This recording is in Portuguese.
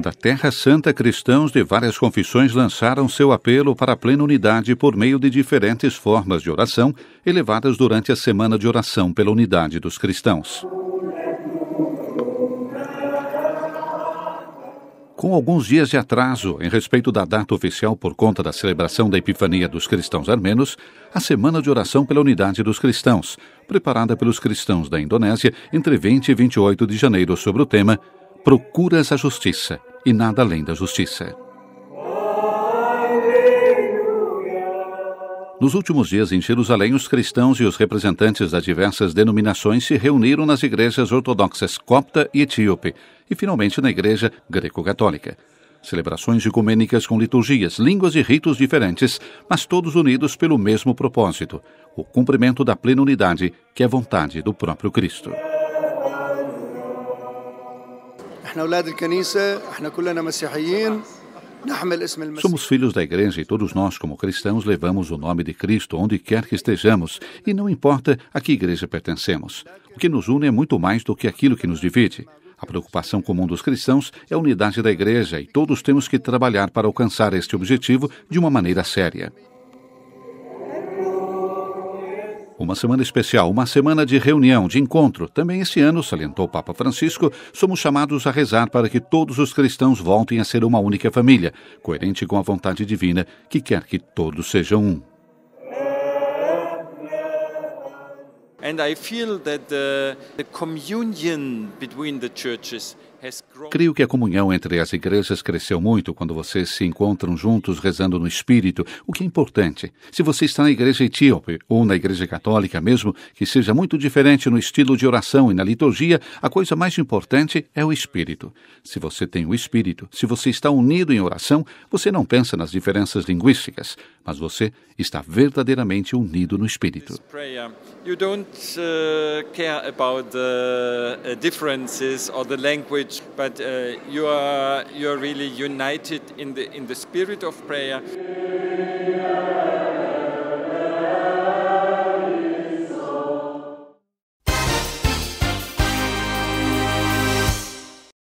da Terra Santa, cristãos de várias confissões lançaram seu apelo para a plena unidade por meio de diferentes formas de oração, elevadas durante a Semana de Oração pela Unidade dos Cristãos. Com alguns dias de atraso em respeito da data oficial por conta da celebração da Epifania dos Cristãos Armenos, a Semana de Oração pela Unidade dos Cristãos, preparada pelos cristãos da Indonésia entre 20 e 28 de janeiro, sobre o tema procuras a justiça e nada além da justiça. Nos últimos dias em Jerusalém, os cristãos e os representantes das diversas denominações se reuniram nas igrejas ortodoxas copta e etíope e, finalmente, na igreja greco-católica. Celebrações ecumênicas com liturgias, línguas e ritos diferentes, mas todos unidos pelo mesmo propósito: o cumprimento da plena unidade, que é vontade do próprio Cristo. احنا اولاد الكنيسه احنا كلنا مسيحيين Somos filhos da igreja e todos nós, como cristãos, levamos o nome de Cristo onde quer que estejamos, e não importa a que igreja pertencemos. O que nos une é muito mais do que aquilo que nos divide. A preocupação comum dos cristãos é a unidade da igreja e todos temos que trabalhar para alcançar este objetivo de uma maneira séria. Uma semana especial, uma semana de reunião, de encontro. Também esse ano, salientou o Papa Francisco, somos chamados a rezar para que todos os cristãos voltem a ser uma única família, coerente com a vontade divina que quer que todos sejam um. And I feel that the, the communion between the churches Creio que a comunhão entre as igrejas cresceu muito quando vocês se encontram juntos rezando no Espírito, o que é importante. Se você está na igreja etíope ou na igreja católica mesmo, que seja muito diferente no estilo de oração e na liturgia, a coisa mais importante é o Espírito. Se você tem o Espírito, se você está unido em oração, você não pensa nas diferenças linguísticas, mas você está verdadeiramente unido no Espírito. you don't uh, care about the uh, differences or the language, but uh, you are you are really united in the in the spirit of prayer.